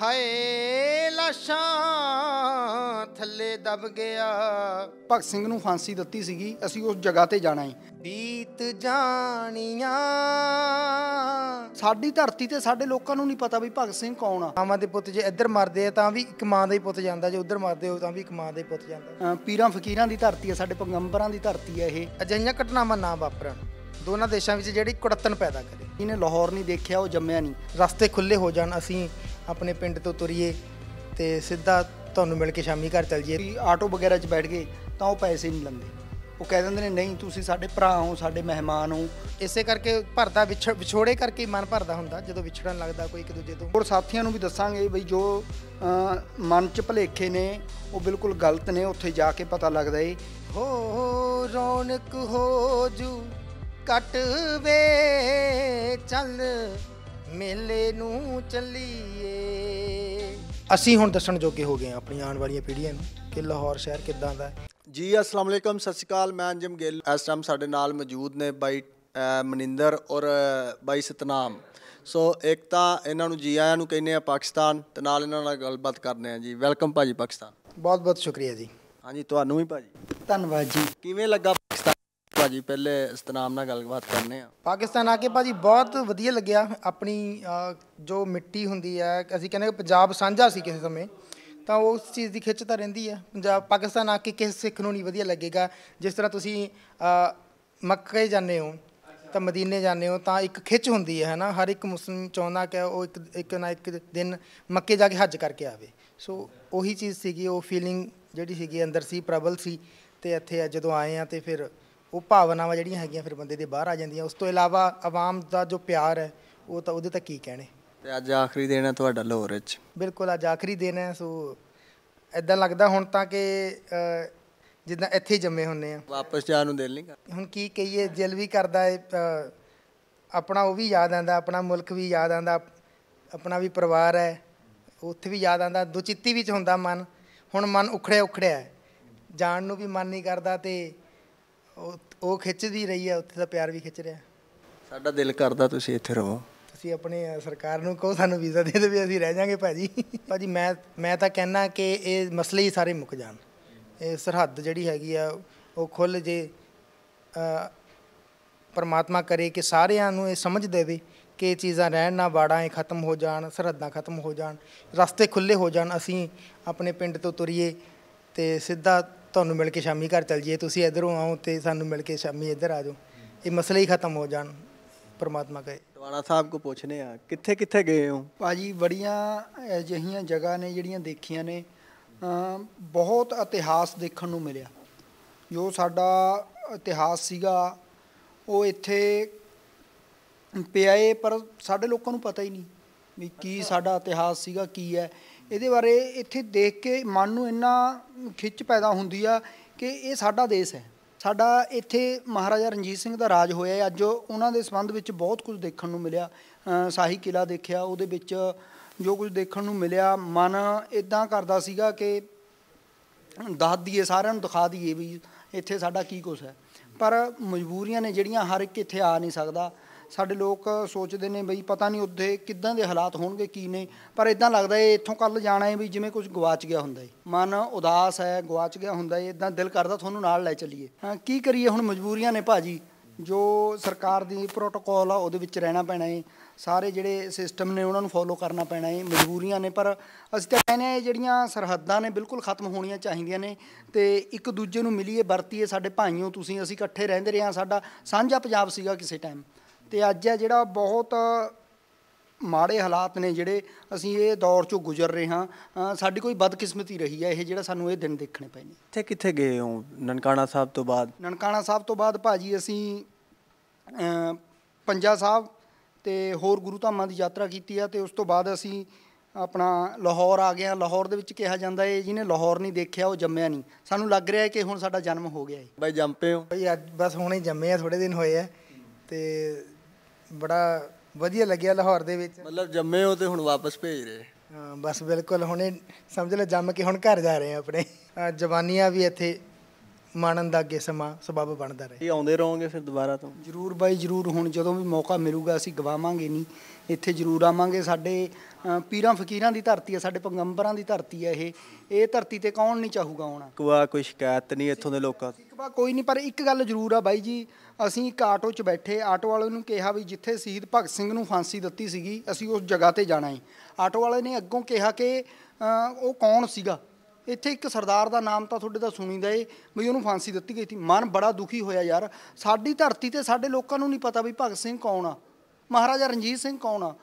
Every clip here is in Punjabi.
ਹਾਏ ਲਾਸ਼ਾਂ ਥੱਲੇ ਦਬ ਗਿਆ ਭਗਤ ਸਿੰਘ ਨੂੰ ਫਾਂਸੀ ਦਿੱਤੀ ਸੀਗੀ ਅਸੀਂ ਉਸ ਜਗ੍ਹਾ ਤੇ ਜਾਣਾ ਹੈ ਬੀਤ ਜਾਣੀਆਂ ਸਾਡੀ ਧਰਤੀ ਤੇ ਸਾਡੇ ਲੋਕਾਂ ਨੂੰ ਨਹੀਂ ਪਤਾ ਵੀ ਭਗਤ ਸਿੰਘ ਕੌਣ ਆ ਮਾਵਾਂ ਦੇ ਪੁੱਤ ਜੇ ਇੱਧਰ ਮਰਦੇ ਆ ਤਾਂ ਵੀ ਇੱਕ ਮਾਂ ਦਾ ਹੀ ਪੁੱਤ ਜਾਂਦਾ ਜੇ ਉੱਧਰ ਮਰਦੇ ਹੋ ਤਾਂ ਵੀ ਇੱਕ ਮਾਂ ਦਾ ਹੀ ਪੁੱਤ ਜਾਂਦਾ ਪੀਰਾਂ ਫਕੀਰਾਂ ਦੀ ਧਰਤੀ ਆ ਸਾਡੇ ਪੈਗੰਬਰਾਂ ਦੀ ਧਰਤੀ ਆ ਇਹ ਅਜਿਹੀਆਂ ਘਟਨਾਵਾਂ ਨਾ ਵਾਪਰਨ ਦੋਨਾਂ ਦੇਸ਼ਾਂ ਵਿੱਚ ਜਿਹੜੀ ਕੁੜੱਤਨ ਪੈਦਾ ਕਰੇ ਇਹਨੇ ਲਾਹੌਰ ਨਹੀਂ ਦੇਖਿਆ ਉਹ ਜੰਮਿਆ ਨਹੀਂ ਰਸਤੇ ਖੁੱਲੇ ਹੋ ਜਾਣ ਅਸੀਂ ਆਪਣੇ ਪਿੰਡ ਤੋਂ ਤੁਰੀਏ ਤੇ ਸਿੱਧਾ ਤੁਹਾਨੂੰ ਮਿਲ ਕੇ ਸ਼ਾਮੀ ਘਰ ਚੱਲ ਜਾਈਏ ਆਟੋ ਵਗੈਰਾ 'ਚ ਬੈਠ ਗਏ ਤਾਂ ਉਹ ਪੈਸੇ ਨਹੀਂ ਲੰਦੇ ਉਹ ਕਹਿ ਦਿੰਦੇ ਨੇ ਨਹੀਂ ਤੁਸੀਂ ਸਾਡੇ ਭਰਾ ਹੋ ਸਾਡੇ ਮਹਿਮਾਨ ਹੋ ਇਸੇ ਕਰਕੇ ਭਰਦਾ ਵਿਛੋੜੇ ਕਰਕੇ ਮਨ ਭਰਦਾ ਹੁੰਦਾ ਜਦੋਂ ਵਿਛੜਨ ਲੱਗਦਾ ਕੋਈ ਇੱਕ ਦੂਜੇ ਤੋਂ ਹੋਰ ਸਾਥੀਆਂ ਨੂੰ ਵੀ ਦੱਸਾਂਗੇ ਬਈ ਜੋ ਮਨ 'ਚ ਭਲੇਖੇ ਨੇ ਉਹ ਬਿਲਕੁਲ ਗਲਤ ਨੇ ਉੱਥੇ ਜਾ ਕੇ ਪਤਾ ਲੱਗਦਾ ਏ ਹੋ ਰੌਣਕ ਹੋ ਜੂ ਕਟਵੇ ਚੱਲ ਮੇਲੇ ਨੂੰ ਚੱਲੀਏ ਅਸੀਂ ਹੁਣ ਦੱਸਣ ਜੋਗੇ ਹੋ ਗਏ ਆ ਆਪਣੀ ਆਉਣ ਵਾਲੀਆਂ ਪੀੜ੍ਹੀਆਂ ਨੂੰ ਕਿ ਲਾਹੌਰ ਸ਼ਹਿਰ ਕਿੱਦਾਂ ਦਾ ਹੈ ਜੀ ਅਸਲਾਮ ਅਲੈਕਮ ਸਤਿ ਸ਼੍ਰੀ ਅਕਾਲ ਮੈਂ ਅੰਜਮ ਗਿੱਲ ਇਸ ਟਾਈਮ ਸਾਡੇ ਨਾਲ ਮੌਜੂਦ ਨੇ ਬਾਈ ਮਨਿੰਦਰ ਔਰ ਬਾਈ ਸਤਨਾਮ ਸੋ ਇੱਕ ਤਾਂ ਇਹਨਾਂ ਨੂੰ ਜੀ ਆਇਆਂ ਨੂੰ ਕਹਿੰਦੇ ਆ ਪਾਕਿਸਤਾਨ ਤੇ ਨਾਲ ਇਹਨਾਂ ਨਾਲ ਗੱਲਬਾਤ ਕਰਨੇ ਆ ਜੀ ਵੈਲਕਮ ਭਾਜੀ ਪਾਕਿਸਤਾਨ ਬਹੁਤ ਬਹੁਤ ਸ਼ੁਕਰੀਆ ਜੀ ਹਾਂਜੀ ਤੁਹਾਨੂੰ ਵੀ ਭਾਜੀ ਧੰਨਵਾਦ ਜੀ ਕਿਵੇਂ ਲੱਗਾ ਭਾਜੀ ਪਹਿਲੇ ਸਤਨਾਮ ਨਾਲ ਗੱਲਬਾਤ ਕਰਨੇ ਆ ਪਾਕਿਸਤਾਨ ਆ ਕੇ ਭਾਜੀ ਬਹੁਤ ਵਧੀਆ ਲੱਗਿਆ ਆਪਣੀ ਜੋ ਮਿੱਟੀ ਹੁੰਦੀ ਹੈ ਅਸੀਂ ਕਹਿੰਦੇ ਪੰਜਾਬ ਸਾਂਝਾ ਸੀ ਕਿਸੇ ਸਮੇਂ ਤਾਂ ਉਸ ਚੀਜ਼ ਦੀ ਖਿੱਚ ਤਾਂ ਰਹਿੰਦੀ ਹੈ ਪੰਜਾਬ ਪਾਕਿਸਤਾਨ ਆ ਕੇ ਕਿਸੇ ਸਿੱਖ ਨੂੰ ਨਹੀਂ ਵਧੀਆ ਲੱਗੇਗਾ ਜਿਸ ਤਰ੍ਹਾਂ ਤੁਸੀਂ ਮੱਕੇ ਜਾਂਦੇ ਹੋ ਤਾਂ ਮਦੀਨੇ ਜਾਂਦੇ ਹੋ ਤਾਂ ਇੱਕ ਖਿੱਚ ਹੁੰਦੀ ਹੈ ਹਨਾ ਹਰ ਇੱਕ ਮੁਸਲਮਾਨ ਚਾਹੁੰਦਾ ਕਿ ਉਹ ਇੱਕ ਇੱਕ ਨਾ ਇੱਕ ਦਿਨ ਮੱਕੇ ਜਾ ਕੇ ਹੱਜ ਕਰਕੇ ਆਵੇ ਸੋ ਉਹੀ ਚੀਜ਼ ਸੀਗੀ ਉਹ ਫੀਲਿੰਗ ਜਿਹੜੀ ਸੀਗੀ ਅੰਦਰ ਸੀ ਪ੍ਰਬਲ ਸੀ ਤੇ ਇੱਥੇ ਜਦੋਂ ਆਏ ਆ ਤੇ ਫਿਰ ਉਹ ਭਾਵਨਾਵਾਂ ਜਿਹੜੀਆਂ ਹੈਗੀਆਂ ਫਿਰ ਬੰਦੇ ਦੇ ਬਾਹਰ ਆ ਜਾਂਦੀਆਂ ਉਸ ਤੋਂ ਇਲਾਵਾ ਆਵਾਮ ਦਾ ਜੋ ਪਿਆਰ ਹੈ ਉਹ ਤਾਂ ਉਹਦੇ ਤਾਂ ਕੀ ਕਹਿਣੇ ਤੇ ਅੱਜ ਆਖਰੀ ਦਿਨ ਹੈ ਤੁਹਾਡਾ ਲਾਹੌਰ ਵਿੱਚ ਬਿਲਕੁਲ ਅੱਜ ਆਖਰੀ ਦਿਨ ਹੈ ਸੋ ਐਦਾਂ ਲੱਗਦਾ ਹੁਣ ਤਾਂ ਕਿ ਜਿੱਦਾਂ ਇੱਥੇ ਜੰਮੇ ਹੁੰਨੇ ਆ ਵਾਪਸ ਜਾਣ ਨੂੰ ਦਿਲ ਨਹੀਂ ਕਰਦਾ ਹੁਣ ਕੀ ਕਹੀਏ ਦਿਲ ਵੀ ਕਰਦਾ ਹੈ ਆਪਣਾ ਉਹ ਵੀ ਯਾਦ ਆਂਦਾ ਆਪਣਾ ਮੁਲਕ ਵੀ ਯਾਦ ਆਂਦਾ ਆਪਣਾ ਵੀ ਪਰਿਵਾਰ ਹੈ ਉੱਥੇ ਵੀ ਯਾਦ ਆਂਦਾ ਦੁਚਿੱਤੀ ਵਿੱਚ ਹੁੰਦਾ ਮਨ ਹੁਣ ਮਨ ਉਖੜਿਆ ਉਖੜਿਆ ਜਾਣ ਨੂੰ ਵੀ ਮਨ ਨਹੀਂ ਕਰਦਾ ਤੇ ਉਹ ਉਹ ਖਿੱਚਦੀ ਰਹੀ ਹੈ ਉੱਥੇ ਦਾ ਪਿਆਰ ਵੀ ਖਿੱਚ ਰਿਹਾ ਸਾਡਾ ਦਿਲ ਕਰਦਾ ਤੁਸੀਂ ਇੱਥੇ ਰਹੋ ਤੁਸੀਂ ਆਪਣੇ ਸਰਕਾਰ ਨੂੰ ਕਹੋ ਸਾਨੂੰ ਵੀਜ਼ਾ ਦੇ ਦੇ ਵੀ ਅਸੀਂ ਰਹਿ ਜਾਾਂਗੇ ਭਾਜੀ ਭਾਜੀ ਮੈਂ ਮੈਂ ਤਾਂ ਕਹਿਣਾ ਕਿ ਇਹ ਮਸਲੇ ਹੀ ਸਾਰੇ ਮੁੱਕ ਜਾਣ ਇਹ ਸਰਹੱਦ ਜਿਹੜੀ ਹੈਗੀ ਆ ਉਹ ਖੁੱਲ ਜੇ ਪਰਮਾਤਮਾ ਕਰੇ ਕਿ ਸਾਰਿਆਂ ਨੂੰ ਇਹ ਸਮਝ ਦੇਵੇ ਕਿ ਚੀਜ਼ਾਂ ਰਹਿਣ ਨਾ ਬਾੜਾਂ ਇਹ ਖਤਮ ਹੋ ਜਾਣ ਸਰਹੱਦਾਂ ਖਤਮ ਹੋ ਜਾਣ ਰਸਤੇ ਖੁੱਲੇ ਹੋ ਜਾਣ ਅਸੀਂ ਆਪਣੇ ਪਿੰਡ ਤੋਂ ਤੁਰੀਏ ਤੇ ਸਿੱਧਾ ਤੁਹਾਨੂੰ ਮਿਲ ਕੇ ਸ਼ਾਮੀ ਘਰ ਚੱਲ ਜੀਏ ਤੁਸੀਂ ਇਧਰੋਂ ਆਓ ਤੇ ਸਾਨੂੰ ਮਿਲ ਕੇ ਸ਼ਾਮੀ ਇੱਧਰ ਆ ਜਾਓ ਇਹ ਮਸਲੇ ਹੀ ਖਤਮ ਹੋ ਜਾਣ ਪਰਮਾਤਮਾ ਕਹੇ ਟਵਾਣਾ ਸਾਹਿਬ ਕੋ ਪੁੱਛਨੇ ਆ ਕਿੱਥੇ ਕਿੱਥੇ ਗਏ ਹੋ ਭਾਜੀ ਬੜੀਆਂ ਅਜਿਹੀਆਂ ਜਗ੍ਹਾ ਨੇ ਜਿਹੜੀਆਂ ਦੇਖੀਆਂ ਨੇ ਬਹੁਤ ਇਤਿਹਾਸ ਦੇਖਣ ਨੂੰ ਮਿਲਿਆ ਜੋ ਸਾਡਾ ਇਤਿਹਾਸ ਸੀਗਾ ਉਹ ਇੱਥੇ ਪਿਆਏ ਪਰ ਸਾਡੇ ਲੋਕਾਂ ਨੂੰ ਪਤਾ ਹੀ ਨਹੀਂ ਵੀ ਕੀ ਸਾਡਾ ਇਤਿਹਾਸ ਸੀਗਾ ਕੀ ਹੈ ਇਹਦੇ ਬਾਰੇ ਇੱਥੇ ਦੇਖ ਕੇ ਮਨ ਨੂੰ ਇੰਨਾ ਖਿੱਚ ਪੈਦਾ ਹੁੰਦੀ ਆ ਕਿ ਇਹ ਸਾਡਾ ਦੇਸ਼ ਹੈ ਸਾਡਾ ਇੱਥੇ ਮਹਾਰਾਜਾ ਰਣਜੀਤ ਸਿੰਘ ਦਾ ਰਾਜ ਹੋਇਆ ਅੱਜ ਉਹਨਾਂ ਦੇ ਸੰਬੰਧ ਵਿੱਚ ਬਹੁਤ ਕੁਝ ਦੇਖਣ ਨੂੰ ਮਿਲਿਆ ਸਾਹੀ ਕਿਲਾ ਦੇਖਿਆ ਉਹਦੇ ਵਿੱਚ ਜੋ ਕੁਝ ਦੇਖਣ ਨੂੰ ਮਿਲਿਆ ਮਨ ਇਦਾਂ ਕਰਦਾ ਸੀਗਾ ਕਿ ਦੱਸ ਦਈਏ ਸਾਰਿਆਂ ਨੂੰ ਦਿਖਾ ਦਈਏ ਵੀ ਇੱਥੇ ਸਾਡਾ ਕੀ ਕੁਝ ਹੈ ਪਰ ਮਜਬੂਰੀਆਂ ਨੇ ਜਿਹੜੀਆਂ ਹਰ ਇੱਕ ਇੱਥੇ ਆ ਨਹੀਂ ਸਕਦਾ ਸਾਡੇ ਲੋਕ ਸੋਚਦੇ ਨੇ ਬਈ ਪਤਾ ਨਹੀਂ ਉੱਥੇ ਕਿੱਦਾਂ ਦੇ ਹਾਲਾਤ ਹੋਣਗੇ ਕੀ ਨੇ ਪਰ ਇਦਾਂ ਲੱਗਦਾ ਏ ਇੱਥੋਂ ਕੱਲ ਜਾਣਾ ਏ ਵੀ ਜਿਵੇਂ ਕੁਝ ਗਵਾਚ ਗਿਆ ਹੁੰਦਾ ਏ ਮਨ ਉਦਾਸ ਹੈ ਗਵਾਚ ਗਿਆ ਹੁੰਦਾ ਏ ਇਦਾਂ ਦਿਲ ਕਰਦਾ ਤੁਹਾਨੂੰ ਨਾਲ ਲੈ ਚੱਲੀਏ ਹਾਂ ਕੀ ਕਰੀਏ ਹੁਣ ਮਜਬੂਰੀਆਂ ਨੇ ਭਾਜੀ ਜੋ ਸਰਕਾਰ ਦੀ ਪ੍ਰੋਟੋਕੋਲ ਆ ਉਹਦੇ ਵਿੱਚ ਰਹਿਣਾ ਪੈਣਾ ਏ ਸਾਰੇ ਜਿਹੜੇ ਸਿਸਟਮ ਨੇ ਉਹਨਾਂ ਨੂੰ ਫੋਲੋ ਕਰਨਾ ਪੈਣਾ ਏ ਮਜਬੂਰੀਆਂ ਨੇ ਪਰ ਅਸੀਂ ਤਾਂ ਕਹਿੰਦੇ ਆ ਜਿਹੜੀਆਂ ਸਰਹੱਦਾਂ ਨੇ ਬਿਲਕੁਲ ਖਤਮ ਹੋਣੀਆਂ ਚਾਹੀਦੀਆਂ ਨੇ ਤੇ ਇੱਕ ਦੂਜੇ ਨੂੰ ਮਿਲੀਏ ਵਰਤੀਏ ਸਾਡੇ ਭਾਈਓ ਤੁਸੀਂ ਅਸੀਂ ਇਕੱਠੇ ਰਹਿੰਦੇ ਰਹੇ ਆ ਸਾਡਾ ਸਾਂਝਾ ਪੰਜਾਬ ਸੀਗਾ ਕਿਸੇ ਟਾਈਮ ਤੇ ਅੱਜ ਹੈ ਜਿਹੜਾ ਬਹੁਤ ਮਾੜੇ ਹਾਲਾਤ ਨੇ ਜਿਹੜੇ ਅਸੀਂ ਇਹ ਦੌਰ ਚੋਂ ਗੁਜ਼ਰ ਰਹੇ ਹਾਂ ਸਾਡੀ ਕੋਈ ਬਦਕਿਸਮਤੀ ਰਹੀ ਹੈ ਇਹ ਜਿਹੜਾ ਸਾਨੂੰ ਇਹ ਦਿਨ ਦੇਖਣੇ ਪਏ ਨੇ ਕਿੱਥੇ ਕਿੱਥੇ ਗਏ ਹੋ ਨਨਕਾਣਾ ਸਾਹਿਬ ਤੋਂ ਬਾਅਦ ਨਨਕਾਣਾ ਸਾਹਿਬ ਤੋਂ ਬਾਅਦ ਭਾਜੀ ਅਸੀਂ ਪੰਜਾ ਸਾਹਿਬ ਤੇ ਹੋਰ ਗੁਰੂ ਧਾਮਾਂ ਦੀ ਯਾਤਰਾ ਕੀਤੀ ਆ ਤੇ ਉਸ ਤੋਂ ਬਾਅਦ ਅਸੀਂ ਆਪਣਾ ਲਾਹੌਰ ਆ ਗਿਆ ਲਾਹੌਰ ਦੇ ਵਿੱਚ ਕਿਹਾ ਜਾਂਦਾ ਹੈ ਜਿਹਨੇ ਲਾਹੌਰ ਨਹੀਂ ਦੇਖਿਆ ਉਹ ਜੰਮਿਆ ਨਹੀਂ ਸਾਨੂੰ ਲੱਗ ਰਿਹਾ ਹੈ ਕਿ ਹੁਣ ਸਾਡਾ ਜਨਮ ਹੋ ਗਿਆ ਹੈ ਬਾਈ ਜੰਪੇ ਹੋ ਬਈ ਅੱਜ ਬਸ ਹੁਣੇ ਜੰਮੇ ਆ ਥੋੜੇ ਦਿਨ ਹੋਏ ਆ ਤੇ ਬੜਾ ਵਧੀਆ ਲੱਗਿਆ ਲਾਹੌਰ ਦੇ ਵਿੱਚ ਮਤਲਬ ਜੰਮੇ ਹੋ ਤੇ ਹੁਣ ਵਾਪਸ ਭੇਜ ਰਹੇ ਹਾਂ ਬਸ ਬਿਲਕੁਲ ਹੁਣੇ ਸਮਝ ਲੈ ਜੰਮ ਕੇ ਹੁਣ ਘਰ ਜਾ ਰਹੇ ਆ ਆਪਣੇ ਜਵਾਨੀਆਂ ਵੀ ਇੱਥੇ ਮਾਣਨ ਦਾ ਅੱਗੇ ਸਮਾਂ ਸਬਬ ਬਣਦਾ ਰਹੇ ਇਹ ਆਉਂਦੇ ਰਹੋਗੇ ਫਿਰ ਦੁਬਾਰਾ ਤੋਂ ਜਰੂਰ ਬਾਈ ਜਰੂਰ ਹੁਣ ਜਦੋਂ ਵੀ ਮੌਕਾ ਮਿਲੂਗਾ ਅਸੀਂ ਗਵਾਵਾਂਗੇ ਨਹੀਂ ਇੱਥੇ ਜ਼ਰੂਰ ਆਵਾਂਗੇ ਸਾਡੇ ਪੀਰਾਂ ਫਕੀਰਾਂ ਦੀ ਧਰਤੀ ਹੈ ਸਾਡੇ ਪੈਗੰਬਰਾਂ ਦੀ ਧਰਤੀ ਹੈ ਇਹ ਇਹ ਧਰਤੀ ਤੇ ਕੌਣ ਨਹੀਂ ਚਾਹੂਗਾ ਆਉਣਾ ਕੋਆ ਕੋਈ ਸ਼ਿਕਾਇਤ ਨਹੀਂ ਇੱਥੋਂ ਦੇ ਲੋਕਾਂ ਦੀ ਕੋਈ ਨਹੀਂ ਪਰ ਇੱਕ ਗੱਲ ਜ਼ਰੂਰ ਆ ਬਾਈ ਜੀ ਅਸੀਂ ਇੱਕ ਆਟੋ 'ਚ ਬੈਠੇ ਆਟੋ ਵਾਲੇ ਨੂੰ ਕਿਹਾ ਵੀ ਜਿੱਥੇ ਸ਼ਹੀਦ ਭਗਤ ਸਿੰਘ ਨੂੰ ਫਾਂਸੀ ਦਿੱਤੀ ਸੀਗੀ ਅਸੀਂ ਉਸ ਜਗ੍ਹਾ ਤੇ ਜਾਣਾ ਹੈ ਆਟੋ ਵਾਲੇ ਨੇ ਅੱਗੋਂ ਕਿਹਾ ਕਿ ਉਹ ਕੌਣ ਸੀਗਾ ਇੱਥੇ ਇੱਕ ਸਰਦਾਰ ਦਾ ਨਾਮ ਤਾਂ ਤੁਹਾਡੇ ਦਾ ਸੁਣੀਦਾ ਏ ਵੀ ਉਹਨੂੰ ਫਾਂਸੀ ਦਿੱਤੀ ਗਈ ਸੀ ਮਨ ਬੜਾ ਦੁਖੀ ਹੋਇਆ ਯਾਰ ਸਾਡੀ ਧਰਤੀ ਤੇ ਸਾਡੇ ਲੋਕਾਂ ਨੂੰ ਨਹੀਂ ਪਤਾ ਵੀ ਭਗਤ ਸਿੰਘ ਕੌਣ ਆ ਮਹਾਰਾਜਾ ਰਣਜੀਤ ਸਿੰਘ ਕੌਣ ਆ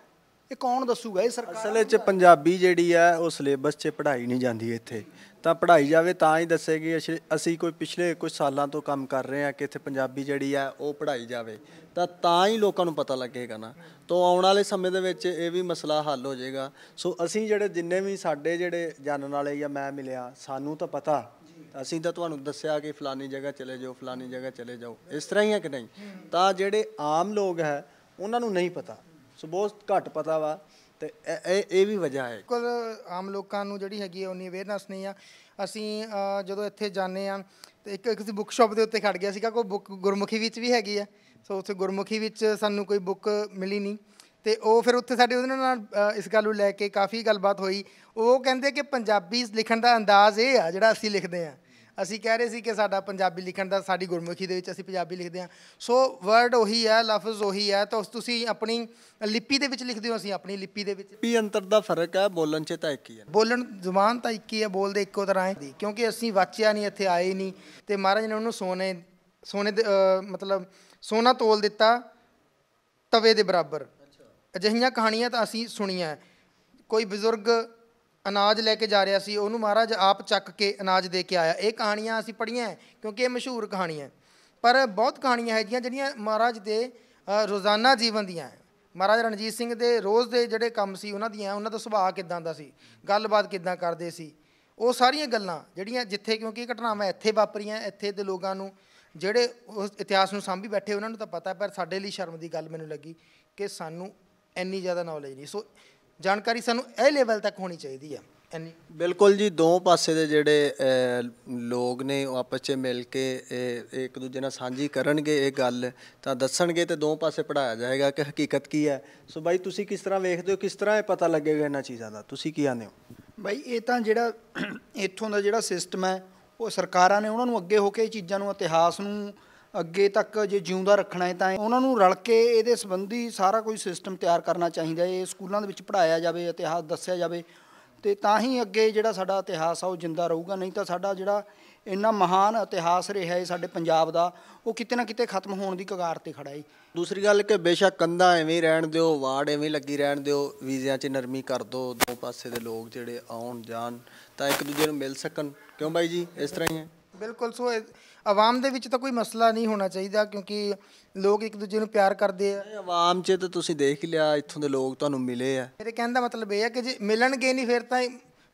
ਇਹ ਕੌਣ ਦੱਸੂਗਾ ਇਹ ਸਰਕਾਰ ਅਸਲ ਵਿੱਚ ਪੰਜਾਬੀ ਜਿਹੜੀ ਆ ਉਹ ਸਿਲੇਬਸ 'ਚ ਪੜ੍ਹਾਈ ਨਹੀਂ ਜਾਂਦੀ ਇੱਥੇ ਤਾਂ ਪੜ੍ਹਾਈ ਜਾਵੇ ਤਾਂ ਹੀ ਦੱਸੇਗੀ ਅਸੀਂ ਕੋਈ ਪਿਛਲੇ ਕੁਝ ਸਾਲਾਂ ਤੋਂ ਕੰਮ ਕਰ ਰਹੇ ਆ ਕਿ ਇੱਥੇ ਪੰਜਾਬੀ ਜਿਹੜੀ ਆ ਉਹ ਪੜ੍ਹਾਈ ਜਾਵੇ ਤਾਂ ਤਾਂ ਹੀ ਲੋਕਾਂ ਨੂੰ ਪਤਾ ਲੱਗੇਗਾ ਨਾ ਤੋਂ ਆਉਣ ਵਾਲੇ ਸਮੇਂ ਦੇ ਵਿੱਚ ਇਹ ਵੀ ਮਸਲਾ ਹੱਲ ਹੋ ਜਾਏਗਾ ਸੋ ਅਸੀਂ ਜਿਹੜੇ ਜਿੰਨੇ ਵੀ ਸਾਡੇ ਜਿਹੜੇ ਜਾਣਨ ਵਾਲੇ ਜਾਂ ਮੈਂ ਮਿਲਿਆ ਸਾਨੂੰ ਤਾਂ ਪਤਾ ਅਸੀਂ ਤਾਂ ਤੁਹਾਨੂੰ ਦੱਸਿਆ ਕਿ ਫਲਾਨੀ ਜਗ੍ਹਾ ਚਲੇ ਜਾਓ ਫਲਾਨੀ ਜਗ੍ਹਾ ਚਲੇ ਜਾਓ ਇਸ ਤਰ੍ਹਾਂ ਹੀ ਹੈ ਕਿ ਨਹੀਂ ਤਾਂ ਜਿਹੜੇ ਆਮ ਲੋਕ ਹੈ ਉਹਨਾਂ ਨੂੰ ਨਹੀਂ ਪਤਾ ਸੋ ਬਹੁਤ ਘੱਟ ਪਤਾ ਵਾ ਤੇ ਇਹ ਇਹ ਵੀ ਵਜ੍ਹਾ ਹੈ ਕੋਲ ਆਮ ਲੋਕਾਂ ਨੂੰ ਜਿਹੜੀ ਹੈਗੀ ਹੈ ਉਨੀ ਅਵੇਅਰਨੈਸ ਨਹੀਂ ਆ ਅਸੀਂ ਜਦੋਂ ਇੱਥੇ ਜਾਂਦੇ ਆ ਤੇ ਇੱਕ ਇੱਕ ਬੁੱਕ ਸ਼ਾਪ ਦੇ ਉੱਤੇ ਖੜ ਗਿਆ ਸੀਗਾ ਕੋਈ ਬੁੱਕ ਗੁਰਮੁਖੀ ਵਿੱਚ ਵੀ ਹੈਗੀ ਆ ਸੋ ਉੱਥੇ ਗੁਰਮੁਖੀ ਵਿੱਚ ਸਾਨੂੰ ਕੋਈ ਬੁੱਕ ਮਿਲੀ ਨਹੀਂ ਤੇ ਉਹ ਫਿਰ ਉੱਥੇ ਸਾਡੇ ਉਹਨਾਂ ਨਾਲ ਇਸ ਗੱਲ ਨੂੰ ਲੈ ਕੇ ਕਾਫੀ ਗੱਲਬਾਤ ਹੋਈ ਉਹ ਕਹਿੰਦੇ ਕਿ ਪੰਜਾਬੀ ਲਿਖਣ ਦਾ ਅੰਦਾਜ਼ ਇਹ ਆ ਜਿਹੜਾ ਅਸੀਂ ਲਿਖਦੇ ਆ ਅਸੀਂ ਕਹਿ ਰਹੇ ਸੀ ਕਿ ਸਾਡਾ ਪੰਜਾਬੀ ਲਿਖਣ ਦਾ ਸਾਡੀ ਗੁਰਮੁਖੀ ਦੇ ਵਿੱਚ ਅਸੀਂ ਪੰਜਾਬੀ ਲਿਖਦੇ ਹਾਂ ਸੋ ਵਰਡ ਉਹੀ ਹੈ ਲਫ਼ਜ਼ ਉਹੀ ਹੈ ਤਾਂ ਤੁਸੀਂ ਆਪਣੀ ਲਿਪੀ ਦੇ ਵਿੱਚ ਲਿਖਦੇ ਹੋ ਅਸੀਂ ਆਪਣੀ ਲਿਪੀ ਦੇ ਵਿੱਚ ਪੀ ਅੰਤਰ ਦਾ ਫਰਕ ਹੈ ਬੋਲਣ 'ਚ ਤਾਂ ਇੱਕ ਹੀ ਹੈ ਬੋਲਣ ਜ਼ੁਬਾਨ ਤਾਂ ਇੱਕ ਹੀ ਹੈ ਬੋਲਦੇ ਇੱਕੋ ਤਰ੍ਹਾਂ ਹੈ ਕਿਉਂਕਿ ਅਸੀਂ ਵਾਚਿਆ ਨਹੀਂ ਇੱਥੇ ਆਏ ਨਹੀਂ ਤੇ ਮਹਾਰਾਜ ਨੇ ਉਹਨੂੰ ਸੋਨੇ ਸੋਨੇ ਦੇ ਮਤਲਬ ਸੋਨਾ ਤੋਲ ਦਿੱਤਾ ਤਵੇ ਦੇ ਬਰਾਬਰ ਅਜਿਹੀਆਂ ਕਹਾਣੀਆਂ ਤਾਂ ਅਸੀਂ ਸੁਣੀਆਂ ਕੋਈ ਬਜ਼ੁਰਗ ਅਨਾਜ ਲੈ ਕੇ ਜਾ ਰਿਹਾ ਸੀ ਉਹਨੂੰ ਮਹਾਰਾਜ ਆਪ ਚੱਕ ਕੇ ਅਨਾਜ ਦੇ ਕੇ ਆਇਆ ਇਹ ਕਹਾਣੀਆਂ ਅਸੀਂ ਪੜ੍ਹੀਆਂ ਕਿਉਂਕਿ ਇਹ ਮਸ਼ਹੂਰ ਕਹਾਣੀਆਂ ਪਰ ਬਹੁਤ ਕਹਾਣੀਆਂ ਹੈ ਜਿਹੜੀਆਂ ਮਹਾਰਾਜ ਦੇ ਰੋਜ਼ਾਨਾ ਜੀਵਨ ਦੀਆਂ ਮਹਾਰਾਜ ਰਣਜੀਤ ਸਿੰਘ ਦੇ ਰੋਜ਼ ਦੇ ਜਿਹੜੇ ਕੰਮ ਸੀ ਉਹਨਾਂ ਦੀਆਂ ਉਹਨਾਂ ਦਾ ਸੁਭਾਅ ਕਿਦਾਂ ਦਾ ਸੀ ਗੱਲਬਾਤ ਕਿਦਾਂ ਕਰਦੇ ਸੀ ਉਹ ਸਾਰੀਆਂ ਗੱਲਾਂ ਜਿਹੜੀਆਂ ਜਿੱਥੇ ਕਿਉਂਕਿ ਇਹ ਘਟਨਾਵਾਂ ਇੱਥੇ ਵਾਪਰੀਆਂ ਇੱਥੇ ਦੇ ਲੋਕਾਂ ਨੂੰ ਜਿਹੜੇ ਉਸ ਇਤਿਹਾਸ ਨੂੰ ਸਾਂਭੀ ਬੈਠੇ ਉਹਨਾਂ ਨੂੰ ਤਾਂ ਪਤਾ ਪਰ ਸਾਡੇ ਲਈ ਸ਼ਰਮ ਦੀ ਗੱਲ ਮੈਨੂੰ ਲੱਗੀ ਕਿ ਸਾਨੂੰ ਇੰਨੀ ਜ਼ਿਆਦਾ ਨੌਲੇਜ ਨਹੀਂ ਸੋ ਜਾਣਕਾਰੀ ਸਾਨੂੰ ਇਹ ਲੈਵਲ ਤੱਕ ਹੋਣੀ ਚਾਹੀਦੀ ਆ ਬਿਲਕੁਲ ਜੀ ਦੋ ਪਾਸੇ ਦੇ ਜਿਹੜੇ ਲੋਕ ਨੇ ਉਹ ਆਪਸ ਵਿੱਚ ਮਿਲ ਕੇ ਇੱਕ ਦੂਜੇ ਨਾਲ ਸਾਂਝੀ ਕਰਨਗੇ ਇਹ ਗੱਲ ਤਾਂ ਦੱਸਣਗੇ ਤੇ ਦੋ ਪਾਸੇ ਪੜਾਇਆ ਜਾਏਗਾ ਕਿ ਹਕੀਕਤ ਕੀ ਹੈ ਸੋ ਬਾਈ ਤੁਸੀਂ ਕਿਸ ਤਰ੍ਹਾਂ ਵੇਖਦੇ ਹੋ ਕਿਸ ਤਰ੍ਹਾਂ ਇਹ ਪਤਾ ਲੱਗੇਗਾ ਇਹਨਾਂ ਚੀਜ਼ਾਂ ਦਾ ਤੁਸੀਂ ਕੀ ਆਨੇ ਹੋ ਬਾਈ ਇਹ ਤਾਂ ਜਿਹੜਾ ਇੱਥੋਂ ਦਾ ਜਿਹੜਾ ਸਿਸਟਮ ਹੈ ਉਹ ਸਰਕਾਰਾਂ ਨੇ ਉਹਨਾਂ ਨੂੰ ਅੱਗੇ ਹੋ ਕੇ ਇਹ ਚੀਜ਼ਾਂ ਨੂੰ ਇਤਿਹਾਸ ਨੂੰ ਅੱਗੇ ਤੱਕ ਜੇ ਜਿਉਂਦਾ ਰੱਖਣਾ ਹੈ ਤਾਂ ਉਹਨਾਂ ਨੂੰ ਰਲ ਕੇ ਇਹਦੇ ਸੰਬੰਧੀ ਸਾਰਾ ਕੋਈ ਸਿਸਟਮ ਤਿਆਰ ਕਰਨਾ ਚਾਹੀਦਾ ਹੈ ਇਹ ਸਕੂਲਾਂ ਦੇ ਵਿੱਚ ਪੜਾਇਆ ਜਾਵੇ ਇਤਿਹਾਸ ਦੱਸਿਆ ਜਾਵੇ ਤੇ ਤਾਂ ਹੀ ਅੱਗੇ ਜਿਹੜਾ ਸਾਡਾ ਇਤਿਹਾਸ ਆ ਉਹ ਜਿੰਦਾ ਰਹੂਗਾ ਨਹੀਂ ਤਾਂ ਸਾਡਾ ਜਿਹੜਾ ਇੰਨਾ ਮਹਾਨ ਇਤਿਹਾਸ ਰਿਹਾ ਹੈ ਸਾਡੇ ਪੰਜਾਬ ਦਾ ਉਹ ਕਿਤੇ ਨਾ ਕਿਤੇ ਖਤਮ ਹੋਣ ਦੀ ਕਗਾਰ ਤੇ ਖੜਾ ਹੈ ਦੂਸਰੀ ਗੱਲ ਕਿ ਬੇਸ਼ੱਕ ਕੰਦਾ ਐਵੇਂ ਰਹਿਣ ਦਿਓ ਵਾੜ ਐਵੇਂ ਲੱਗੀ ਰਹਿਣ ਦਿਓ ਵੀਜ਼ਿਆਂ 'ਚ ਨਰਮੀ ਕਰ ਦਿਓ ਦੋ ਪਾਸੇ ਦੇ ਲੋਕ ਜਿਹੜੇ ਆਉਣ ਜਾਣ ਤਾਂ ਇੱਕ ਦੂਜੇ ਨੂੰ ਮਿਲ ਸਕਣ ਕਿਉਂ ਬਾਈ ਜੀ ਇਸ ਤਰ੍ਹਾਂ ਹੀ ਹੈ ਬਿਲਕੁਲ ਸੋ ਆਵਾਮ ਦੇ ਵਿੱਚ ਤਾਂ ਕੋਈ ਮਸਲਾ ਨਹੀਂ ਹੋਣਾ ਚਾਹੀਦਾ ਕਿਉਂਕਿ ਲੋਕ ਇੱਕ ਦੂਜੇ ਨੂੰ ਪਿਆਰ ਕਰਦੇ ਆ ਨਹੀਂ, ਆਵਾਮ 'ਚ ਤਾਂ ਤੁਸੀਂ ਦੇਖ ਲਿਆ ਇੱਥੋਂ ਦੇ ਲੋਕ ਤੁਹਾਨੂੰ ਮਿਲੇ ਆ ਮੇਰੇ ਕਹਿਣ ਦਾ ਮਤਲਬ ਇਹ ਆ ਕਿ ਜੇ ਮਿਲਣਗੇ ਨਹੀਂ ਫਿਰ ਤਾਂ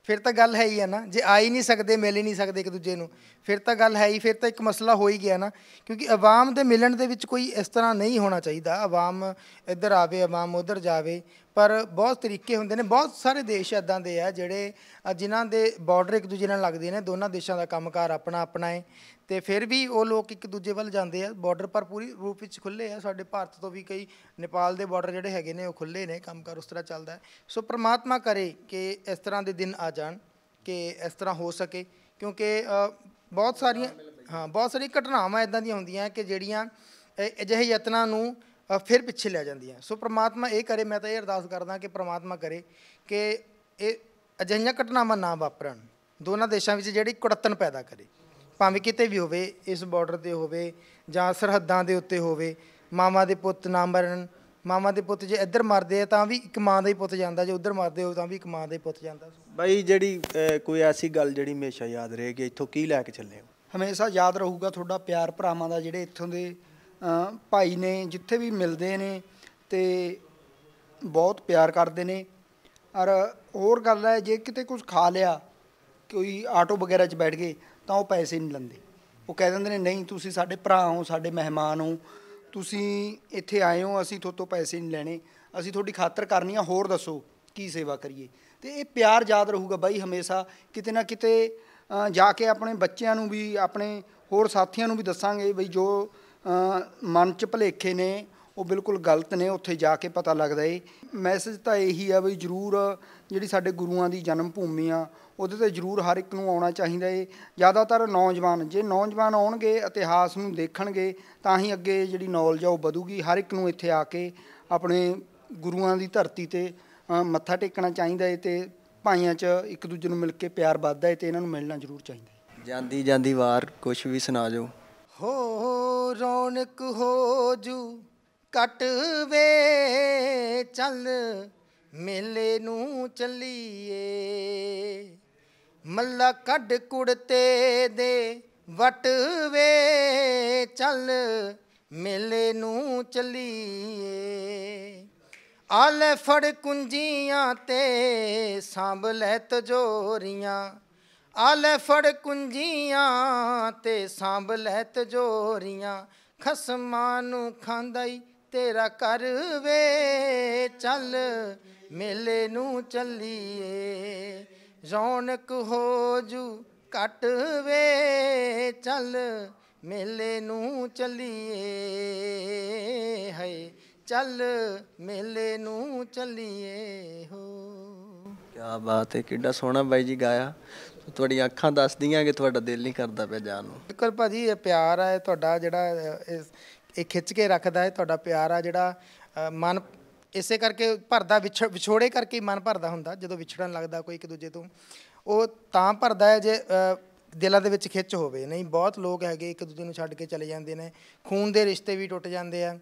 ਫਿਰ ਤਾਂ ਗੱਲ ਹੈ ਹੀ ਆ ਨਾ ਜੇ ਆ ਹੀ ਨਹੀਂ ਸਕਦੇ ਮਿਲ ਹੀ ਨਹੀਂ ਸਕਦੇ ਇੱਕ ਦੂਜੇ ਨੂੰ ਫਿਰ ਤਾਂ ਗੱਲ ਹੈ ਹੀ ਫਿਰ ਤਾਂ ਇੱਕ ਮਸਲਾ ਹੋ ਹੀ ਗਿਆ ਨਾ ਕਿਉਂਕਿ ਆਵਾਮ ਦੇ ਮਿਲਣ ਦੇ ਵਿੱਚ ਕੋਈ ਇਸ ਤਰ੍ਹਾਂ ਨਹੀਂ ਹੋਣਾ ਚਾਹੀਦਾ ਆਵਾਮ ਇੱਧਰ ਆਵੇ ਆਵਾਮ ਉੱਧਰ ਜਾਵੇ ਪਰ ਬਹੁਤ ਤਰੀਕੇ ਹੁੰਦੇ ਨੇ ਬਹੁਤ ਸਾਰੇ ਦੇਸ਼ ਇਦਾਂ ਦੇ ਆ ਜਿਹੜੇ ਜਿਨ੍ਹਾਂ ਦੇ ਬਾਰਡਰ ਇੱਕ ਦੂਜੇ ਨਾਲ ਲੱਗਦੇ ਨੇ ਦੋਨਾਂ ਦੇਸ਼ਾਂ ਦਾ ਕੰਮਕਾਰ ਆਪਣਾ ਆਪਣਾ ਹੈ ਤੇ ਫਿਰ ਵੀ ਉਹ ਲੋਕ ਇੱਕ ਦੂਜੇ ਵੱਲ ਜਾਂਦੇ ਆ ਬਾਰਡਰ ਪਰ ਪੂਰੀ ਰੂਪ ਵਿੱਚ ਖੁੱਲੇ ਆ ਸਾਡੇ ਭਾਰਤ ਤੋਂ ਵੀ ਕਈ ਨੇਪਾਲ ਦੇ ਬਾਰਡਰ ਜਿਹੜੇ ਹੈਗੇ ਨੇ ਉਹ ਖੁੱਲੇ ਨੇ ਕੰਮਕਾਰ ਉਸ ਤਰ੍ਹਾਂ ਚੱਲਦਾ ਸੋ ਪ੍ਰਮਾਤਮਾ ਕਰੇ ਕਿ ਇਸ ਤਰ੍ਹਾਂ ਦੇ ਦਿਨ ਆ ਜਾਣ ਕਿ ਇਸ ਤਰ੍ਹਾਂ ਹੋ ਸਕੇ ਕਿਉਂਕਿ ਬਹੁਤ ਸਾਰੀਆਂ ਹਾਂ ਬਹੁਤ ਸਾਰੀਆਂ ਘਟਨਾਵਾਂ ਇਦਾਂ ਦੀਆਂ ਹੁੰਦੀਆਂ ਕਿ ਜਿਹੜੀਆਂ ਅਜਿਹੇ ਯਤਨਾਂ ਨੂੰ ਫਿਰ ਪਿੱਛੇ ਲੈ ਜਾਂਦੀਆਂ ਸੋ ਪ੍ਰਮਾਤਮਾ ਇਹ ਕਰੇ ਮੈਂ ਤਾਂ ਇਹ ਅਰਦਾਸ ਕਰਦਾ ਕਿ ਪ੍ਰਮਾਤਮਾ ਕਰੇ ਕਿ ਇਹ ਅਜਿਹੀਆਂ ਘਟਨਾਵਾਂ ਨਾ ਵਾਪਰਨ ਦੋਨਾਂ ਦੇਸ਼ਾਂ ਵਿੱਚ ਜਿਹੜੀ ਕੁੜੱਤਨ ਪੈਦਾ ਕਰੇ ਭਾਵੇਂ ਕਿਤੇ ਵੀ ਹੋਵੇ ਇਸ ਬਾਰਡਰ ਤੇ ਹੋਵੇ ਜਾਂ ਸਰਹੱਦਾਂ ਦੇ ਉੱਤੇ ਹੋਵੇ ਮਾਮਾ ਦੇ ਪੁੱਤ ਨਾ ਮਰਨ ਮਾਮਾ ਦੇ ਪੁੱਤ ਜੇ ਇੱਧਰ ਮਰਦੇ ਆ ਤਾਂ ਵੀ ਇੱਕ ਮਾਂ ਦਾ ਹੀ ਪੁੱਤ ਜਾਂਦਾ ਜੇ ਉੱਧਰ ਮਰਦੇ ਹੋ ਤਾਂ ਵੀ ਇੱਕ ਮਾਂ ਦਾ ਹੀ ਪੁੱਤ ਜਾਂਦਾ ਬਾਈ ਜਿਹੜੀ ਕੋਈ ਐਸੀ ਗੱਲ ਜਿਹੜੀ ਹਮੇਸ਼ਾ ਯਾਦ ਰਹੇਗੀ ਇੱਥੋਂ ਕੀ ਲੈ ਕੇ ਚੱਲੇ ਹੋ ਹਮੇਸ਼ਾ ਯਾਦ ਰਹੂਗਾ ਤੁਹਾਡਾ ਪਿਆਰ ਭਰਾਵਾਂ ਦਾ ਜਿਹੜੇ ਇੱਥੋਂ ਦੇ ਭਾਈ ਨੇ ਜਿੱਥੇ ਵੀ ਮਿਲਦੇ ਨੇ ਤੇ ਬਹੁਤ ਪਿਆਰ ਕਰਦੇ ਨੇ ਔਰ ਹੋਰ ਗੱਲ ਹੈ ਜੇ ਕਿਤੇ ਕੁਝ ਖਾ ਲਿਆ ਕੋਈ ਆਟੋ ਵਗੈਰਾ 'ਚ ਬੈਠ ਗਏ ਤਾਂ ਉਹ ਪੈਸੇ ਨਹੀਂ ਲੈਂਦੇ ਉਹ ਕਹਿ ਦਿੰਦੇ ਨੇ ਨਹੀਂ ਤੁਸੀਂ ਸਾਡੇ ਭਰਾ ਹੋ ਸਾਡੇ ਮਹਿਮਾਨ ਹੋ ਤੁਸੀਂ ਇੱਥੇ ਆਏ ਹੋ ਅਸੀਂ ਤੁਹਾਤੋਂ ਪੈਸੇ ਨਹੀਂ ਲੈਣੇ ਅਸੀਂ ਤੁਹਾਡੀ ਖਾਤਰ ਕਰਨੀ ਆ ਹੋਰ ਦੱਸੋ ਕੀ ਸੇਵਾ ਕਰੀਏ ਤੇ ਇਹ ਪਿਆਰ ਯਾਦ ਰਹੂਗਾ ਬਾਈ ਹਮੇਸ਼ਾ ਕਿਤੇ ਨਾ ਕਿਤੇ ਜਾ ਕੇ ਆਪਣੇ ਬੱਚਿਆਂ ਨੂੰ ਵੀ ਆਪਣੇ ਹੋਰ ਸਾਥੀਆਂ ਨੂੰ ਵੀ ਦੱਸਾਂਗੇ ਬਈ ਜੋ ਮਨ ਚ ਭਲੇਖੇ ਨੇ ਉਹ ਬਿਲਕੁਲ ਗਲਤ ਨੇ ਉੱਥੇ ਜਾ ਕੇ ਪਤਾ ਲੱਗਦਾ ਏ ਮੈਸੇਜ ਤਾਂ ਇਹੀ ਆ ਵੀ ਜਰੂਰ ਜਿਹੜੀ ਸਾਡੇ ਗੁਰੂਆਂ ਦੀ ਜਨਮ ਭੂਮੀ ਆ ਉਹਦੇ ਤੇ ਜਰੂਰ ਹਰ ਇੱਕ ਨੂੰ ਆਉਣਾ ਚਾਹੀਦਾ ਏ ਜ਼ਿਆਦਾਤਰ ਨੌਜਵਾਨ ਜੇ ਨੌਜਵਾਨ ਆਉਣਗੇ ਇਤਿਹਾਸ ਨੂੰ ਦੇਖਣਗੇ ਤਾਂ ਹੀ ਅੱਗੇ ਜਿਹੜੀ ਨੌਲੇਜ ਆ ਉਹ ਵਧੂਗੀ ਹਰ ਇੱਕ ਨੂੰ ਇੱਥੇ ਆ ਕੇ ਆਪਣੇ ਗੁਰੂਆਂ ਦੀ ਧਰਤੀ ਤੇ ਮੱਥਾ ਟੇਕਣਾ ਚਾਹੀਦਾ ਏ ਤੇ ਭਾਈਆਂ 'ਚ ਇੱਕ ਦੂਜੇ ਨੂੰ ਮਿਲ ਕੇ ਪਿਆਰ ਵੱਧਦਾ ਏ ਤੇ ਇਹਨਾਂ ਨੂੰ ਮਿਲਣਾ ਜ਼ਰੂਰ ਚਾਹੀਦਾ ਜਾਂਦੀ ਜਾਂਦੀ ਵਾਰ ਕੁਝ ਵੀ ਸੁਣਾ ਜੋ ਹੋ ਰੌਣਕ ਹੋ ਜੂ ਕਟ ਵੇ ਚੱਲ ਮੇਲੇ ਨੂੰ ਚੱਲੀਏ ਮੱਲਾ ਕੱਢ ਕੁੜਤੇ ਦੇ ਵਟ ਵੇ ਚੱਲ ਮੇਲੇ ਨੂੰ ਚੱਲੀਏ ਆ ਲੈ ਫੜ ਕੁੰਜੀਆਂ ਤੇ ਸਾਂਭ ਲੈ ਤਜੋਰੀਆਂ ਆ ਲੈ ਫੜ ਕੁੰਜੀਆਂ ਤੇ ਸਾਂਭ ਲੈ ਤਜੋਰੀਆਂ ਖਸਮਾਂ ਨੂੰ ਖਾਂਦਾਈ ਤੇਰਾ ਕਰ ਵੇ ਚੱਲ ਮੇਲੇ ਨੂੰ ਚੱਲੀਏ ਰੌਣਕ ਹੋ ਜੂ ਕੱਟ ਵੇ ਚੱਲ ਮੇਲੇ ਨੂੰ ਚੱਲੀਏ ਹਏ ਚੱਲ ਮੇਲੇ ਨੂੰ ਚੱਲੀਏ ਹੋ ਕੀ ਬਾਤ ਹੈ ਕਿੱਡਾ ਸੋਹਣਾ ਬਾਈ ਜੀ ਗਾਇਆ ਤੁਹਾਡੀਆਂ ਅੱਖਾਂ ਦੱਸਦੀਆਂ ਕਿ ਤੁਹਾਡਾ ਦਿਲ ਨਹੀਂ ਕਰਦਾ ਪਿਆ ਜਾਣ ਨੂੰ ਕਿਰਪਾ ਜੀ ਇਹ ਪਿਆਰ ਹੈ ਤੁਹਾਡਾ ਜਿਹੜਾ ਇਸ ਇਹ ਖਿੱਚ ਕੇ ਰੱਖਦਾ ਹੈ ਤੁਹਾਡਾ ਪਿਆਰ ਆ ਜਿਹੜਾ ਮਨ ਇਸੇ ਕਰਕੇ ਭਰਦਾ ਵਿਛੋੜੇ ਕਰਕੇ ਮਨ ਭਰਦਾ ਹੁੰਦਾ ਜਦੋਂ ਵਿਛੜਨ ਲੱਗਦਾ ਕੋਈ ਇੱਕ ਦੂਜੇ ਤੋਂ ਉਹ ਤਾਂ ਭਰਦਾ ਹੈ ਜੇ ਦਿਲਾਂ ਦੇ ਵਿੱਚ ਖਿੱਚ ਹੋਵੇ ਨਹੀਂ ਬਹੁਤ ਲੋਕ ਹੈਗੇ ਇੱਕ ਦੂਜੇ ਨੂੰ ਛੱਡ ਕੇ ਚਲੇ ਜਾਂਦੇ ਨੇ ਖੂਨ ਦੇ ਰਿਸ਼ਤੇ ਵੀ ਟੁੱਟ ਜਾਂਦੇ ਆ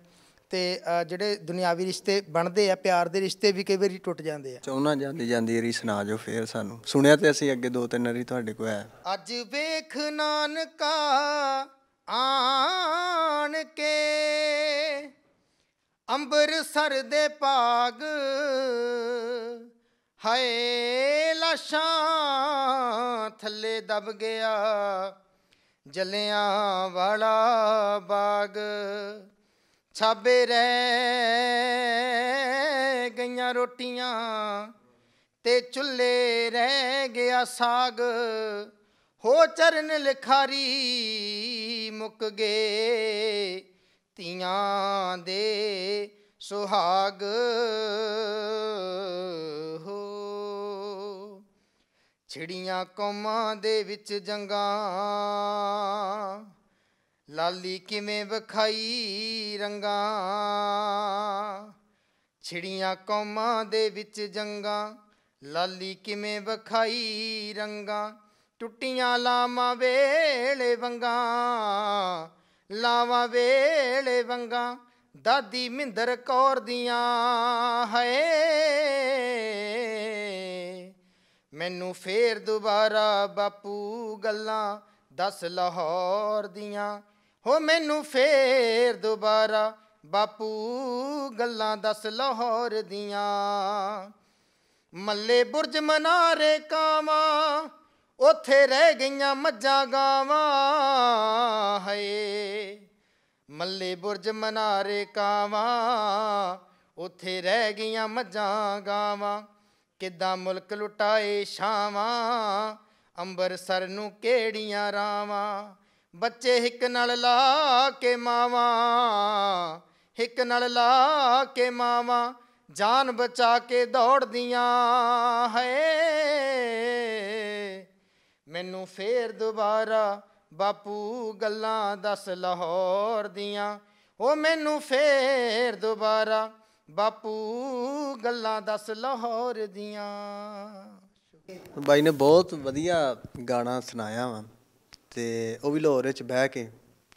ਤੇ ਜਿਹੜੇ ਦੁਨਿਆਵੀ ਰਿਸ਼ਤੇ ਬਣਦੇ ਆ ਪਿਆਰ ਦੇ ਰਿਸ਼ਤੇ ਵੀ ਕਈ ਵਾਰੀ ਟੁੱਟ ਜਾਂਦੇ ਆ ਚਾਹੁੰਨਾ ਜਾਂਦੀ ਜਾਂਦੀ ਰੀ ਸੁਣਾ ਜੋ ਫੇਰ ਸਾਨੂੰ ਸੁਣਿਆ ਤੇ ਅਸੀਂ ਅੱਗੇ ਦੋ ਤਿੰਨ ਰੀ ਤੁਹਾਡੇ ਕੋਲ ਆਇਆ ਅੱਜ ਵੇਖ ਨਾਨਕਾ ਆਣ ਕੇ ਅੰਬਰਸਰ ਦੇ ਪਾਗ ਹਾਏ ਲਾਸ਼ਾਂ ਥੱਲੇ ਦਬ ਗਿਆ ਜਲਿਆਂ ਵਾਲਾ ਬਾਗ ਛਾਬੇ ਰਹਿ ਗਈਆਂ ਰੋਟੀਆਂ ਤੇ ਚੁੱਲ੍ਹੇ ਰਹਿ ਗਿਆ ਸਾਗ ਹੋ ਚਰਨ ਲਿਖਾਰੀ ਮੁੱਕ ਗਏ ਤੀਆਂ ਦੇ ਸੁਹਾਗ ਹੋ ਛਿੜੀਆਂ ਕੌਮਾਂ ਦੇ ਵਿੱਚ ਜੰਗਾਂ ਲਾਲੀ ਕਿਵੇਂ ਵਿਖਾਈ ਰੰਗਾਂ ਛਿੜੀਆਂ ਕੌਮਾਂ ਦੇ ਵਿੱਚ ਜੰਗਾਂ ਲਾਲੀ ਕਿਵੇਂ ਵਿਖਾਈ ਰੰਗਾਂ ਟੁੱਟੀਆਂ ਲਾਵਾਂ ਵੇਲੇ ਵੰਗਾ ਲਾਵਾਂ ਵੇਲੇ ਵੰਗਾ ਦਾਦੀ ਮਿੰਦਰ ਕੌਰ ਦੀਆਂ ਹਏ ਮੈਨੂੰ ਫੇਰ ਦੁਬਾਰਾ ਬਾਪੂ ਗੱਲਾਂ ਦੱਸ ਲਾਹੌਰ ਦੀਆਂ ਹੋ ਮੈਨੂੰ ਫੇਰ ਦੁਬਾਰਾ ਬਾਪੂ ਗੱਲਾਂ ਦੱਸ ਲਾਹੌਰ ਦੀਆਂ ਮੱਲੇ ਬੁਰਜ ਮਨਾਰੇ ਕਾਵਾ ਉਥੇ ਰਹਿ ਗਈਆਂ ਮੱਝਾਂ ਗਾਵਾਂ ਹਏ ਮੱਲੇ ਬੁਰਜ ਮਨਾਰੇ ਕਾਵਾਂ ਉਥੇ ਰਹਿ ਗਈਆਂ ਮੱਝਾਂ ਗਾਵਾਂ ਕਿੱਦਾਂ ਮੁਲਕ ਲੁਟਾਏ ਅੰਬਰ ਅੰਬਰਸਰ ਨੂੰ ਕਿਹੜੀਆਂ ਰਾਵਾਂ ਬੱਚੇ ਇੱਕ ਨਾਲ ਲਾ ਕੇ ਮਾਵਾਂ ਇੱਕ ਨਾਲ ਲਾ ਕੇ ਮਾਵਾਂ ਜਾਨ ਬਚਾ ਕੇ ਦੌੜਦੀਆਂ ਹਏ ਮੈਨੂੰ ਫੇਰ ਦੁਬਾਰਾ ਬਾਪੂ ਗੱਲਾਂ ਦੱਸ ਲਾਹੌਰ ਦੀਆਂ ਓ ਮੈਨੂੰ ਫੇਰ ਦੁਬਾਰਾ ਬਾਪੂ ਗੱਲਾਂ ਦੱਸ ਲਾਹੌਰ ਦੀਆਂ ਬਾਈ ਨੇ ਬਹੁਤ ਵਧੀਆ ਗਾਣਾ ਸੁਣਾਇਆ ਵਾ ਤੇ ਉਹ ਵੀ ਲਾਹੌਰ ਵਿੱਚ ਬਹਿ ਕੇ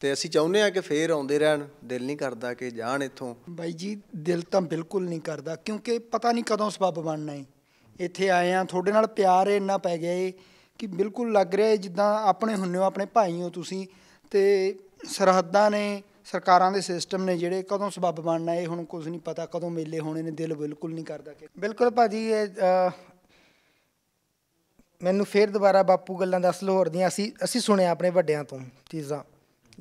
ਤੇ ਅਸੀਂ ਚਾਹੁੰਦੇ ਆ ਕਿ ਫੇਰ ਆਉਂਦੇ ਰਹਿਣ ਦਿਲ ਨਹੀਂ ਕਰਦਾ ਕਿ ਜਾਣ ਇੱਥੋਂ ਬਾਈ ਜੀ ਦਿਲ ਤਾਂ ਬਿਲਕੁਲ ਨਹੀਂ ਕਰਦਾ ਕਿਉਂਕਿ ਪਤਾ ਨਹੀਂ ਕਦੋਂ ਸਬਬ ਬਣਨਾ ਹੈ ਇੱਥੇ ਆਏ ਆ ਤੁਹਾਡੇ ਨਾਲ ਪਿਆਰ ਇੰਨਾ ਪੈ ਗਿਆ ਏ ਕਿ ਬਿਲਕੁਲ ਲੱਗ ਰਿਹਾ ਜਿੱਦਾਂ ਆਪਣੇ ਹੁੰਨੇ ਹੋ ਆਪਣੇ ਭਾਈ ਹੋ ਤੁਸੀਂ ਤੇ ਸਰਹੱਦਾਂ ਨੇ ਸਰਕਾਰਾਂ ਦੇ ਸਿਸਟਮ ਨੇ ਜਿਹੜੇ ਕਦੋਂ ਸਬੱਬ ਬਣਨਾ ਇਹ ਹੁਣ ਕੁਝ ਨਹੀਂ ਪਤਾ ਕਦੋਂ ਮੇਲੇ ਹੋਣੇ ਨੇ ਦਿਲ ਬਿਲਕੁਲ ਨਹੀਂ ਕਰਦਾ ਕਿ ਬਿਲਕੁਲ ਭਾਜੀ ਇਹ ਮੈਨੂੰ ਫੇਰ ਦੁਬਾਰਾ ਬਾਪੂ ਗੱਲਾਂ ਦੱਸ ਲਾਹੌਰ ਦੀਆਂ ਅਸੀਂ ਅਸੀਂ ਸੁਣਿਆ ਆਪਣੇ ਵੱਡਿਆਂ ਤੋਂ ਚੀਜ਼ਾਂ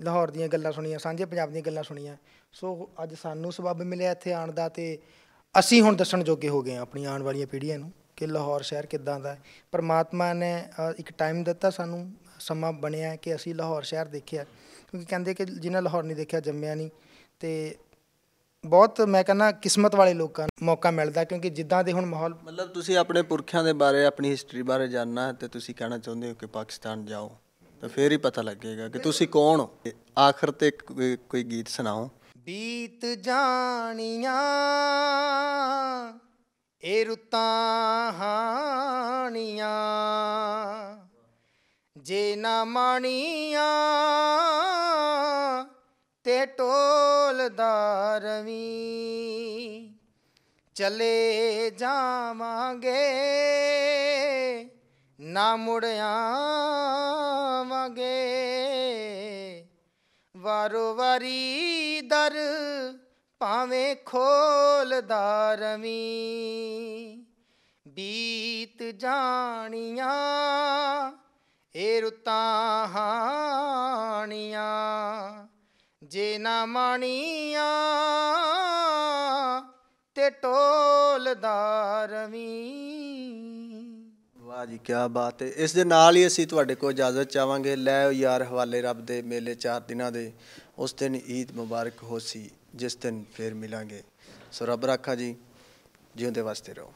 ਲਾਹੌਰ ਦੀਆਂ ਗੱਲਾਂ ਸੁਣੀਆਂ ਸਾਂਝੇ ਪੰਜਾਬ ਦੀਆਂ ਗੱਲਾਂ ਸੁਣੀਆਂ ਸੋ ਅੱਜ ਸਾਨੂੰ ਸਬੱਬ ਮਿਲਿਆ ਇੱਥੇ ਆਣ ਦਾ ਤੇ ਅਸੀਂ ਹੁਣ ਦੱਸਣ ਜੋਗੇ ਹੋ ਗਏ ਆ ਆਪਣੀ ਆਉਣ ਵਾਲੀਆਂ ਪੀੜ੍ਹੀਆਂ ਨੂੰ ਕਿ ਲਾਹੌਰ ਸ਼ਹਿਰ ਕਿੱਦਾਂ ਦਾ ਪਰਮਾਤਮਾ ਨੇ ਇੱਕ ਟਾਈਮ ਦਿੱਤਾ ਸਾਨੂੰ ਸਮਾਂ ਬਣਿਆ ਕਿ ਅਸੀਂ ਲਾਹੌਰ ਸ਼ਹਿਰ ਦੇਖਿਆ ਕਿਉਂਕਿ ਕਹਿੰਦੇ ਕਿ ਜਿਨ੍ਹਾਂ ਲਾਹੌਰ ਨਹੀਂ ਦੇਖਿਆ ਜੰਮਿਆ ਨਹੀਂ ਤੇ ਬਹੁਤ ਮੈਂ ਕਹਿੰਦਾ ਕਿਸਮਤ ਵਾਲੇ ਲੋਕਾਂ ਨੂੰ ਮੌਕਾ ਮਿਲਦਾ ਕਿਉਂਕਿ ਜਿੱਦਾਂ ਦੇ ਹੁਣ ਮਾਹੌਲ ਮਤਲਬ ਤੁਸੀਂ ਆਪਣੇ ਪੁਰਖਿਆਂ ਦੇ ਬਾਰੇ ਆਪਣੀ ਹਿਸਟਰੀ ਬਾਰੇ ਜਾਨਣਾ ਤੇ ਤੁਸੀਂ ਕਹਿਣਾ ਚਾਹੁੰਦੇ ਹੋ ਕਿ ਪਾਕਿਸਤਾਨ ਜਾਓ ਤਾਂ ਫੇਰ ਹੀ ਪਤਾ ਲੱਗੇਗਾ ਕਿ ਤੁਸੀਂ ਕੌਣ ਹੋ ਆਖਰ ਤੇ ਕੋਈ ਗੀਤ ਸੁਣਾਓ ਬੀਤ ਜਾਣੀਆਂ ਇਹ ਰੁੱਤਾਂ ਜੇ ਨਾ ਮਾਣੀਆਂ ਤੇ ਟੋਲਦਾਰਵੀ ਚਲੇ ਜਾਵਾਂਗੇ ਨਾ ਮੁੜਿਆਵਾਂਗੇ ਵਾਰੋ ਵਾਰੀ ਦਰ ਭਾਵੇਂ ਖੋਲਦਾ ਰਵੀ ਬੀਤ ਜਾਣੀਆਂ ਇਹ ਰੁੱਤਾਂ ਹਾਣੀਆਂ ਜੇ ਨਾ ਮਣੀਆਂ ਤੇ ਟੋਲਦਾ ਰਵੀ ਵਾਹ ਜੀ ਕੀ ਬਾਤ ਹੈ ਇਸ ਦੇ ਨਾਲ ਹੀ ਅਸੀਂ ਤੁਹਾਡੇ ਕੋਲ ਇਜਾਜ਼ਤ ਚਾਹਾਂਗੇ ਲੈ ਯਾਰ ਹਵਾਲੇ ਰੱਬ ਦੇ ਮੇਲੇ 4 ਦਿਨਾਂ ਦੇ ਉਸ ਦਿਨ ਈਦ ਮੁਬਾਰਕ ਹੋਸੀ ਜਿਸ ਦਿਨ ਫੇਰ ਮਿਲਾਂਗੇ ਸੋ ਰੱਬ ਰਾਖਾ ਜੀ ਜਿਉਂਦੇ ਵਾਸਤੇ ਰਹੋ